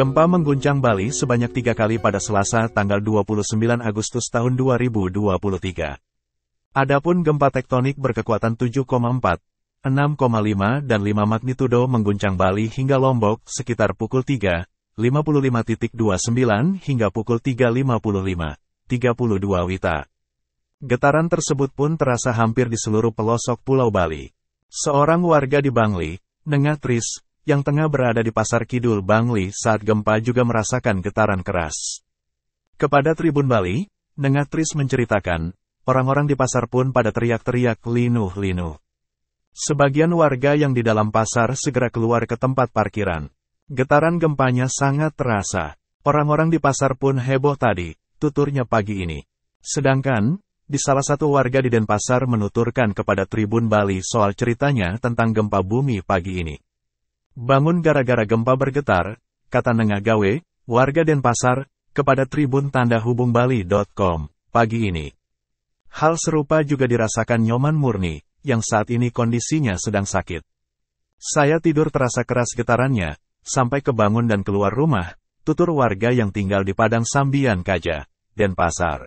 Gempa mengguncang Bali sebanyak tiga kali pada Selasa tanggal 29 Agustus tahun 2023. Adapun gempa tektonik berkekuatan 7,4, 6,5 dan 5 magnitudo mengguncang Bali hingga Lombok sekitar pukul 3.55.29 hingga pukul 3.55.32 Wita. Getaran tersebut pun terasa hampir di seluruh pelosok Pulau Bali. Seorang warga di Bangli, Nengatris, yang tengah berada di Pasar Kidul Bangli saat gempa juga merasakan getaran keras. Kepada Tribun Bali, Nengatris menceritakan, orang-orang di pasar pun pada teriak-teriak linuh-linuh. Sebagian warga yang di dalam pasar segera keluar ke tempat parkiran. Getaran gempanya sangat terasa. Orang-orang di pasar pun heboh tadi, tuturnya pagi ini. Sedangkan, di salah satu warga di Denpasar menuturkan kepada Tribun Bali soal ceritanya tentang gempa bumi pagi ini. Bangun gara-gara gempa bergetar, kata Nengah Gawe, warga Denpasar, kepada Tribun Tanda Hubung Bali.com, pagi ini. Hal serupa juga dirasakan Nyoman Murni, yang saat ini kondisinya sedang sakit. Saya tidur terasa keras getarannya, sampai kebangun dan keluar rumah, tutur warga yang tinggal di Padang Sambian Kaja, Denpasar.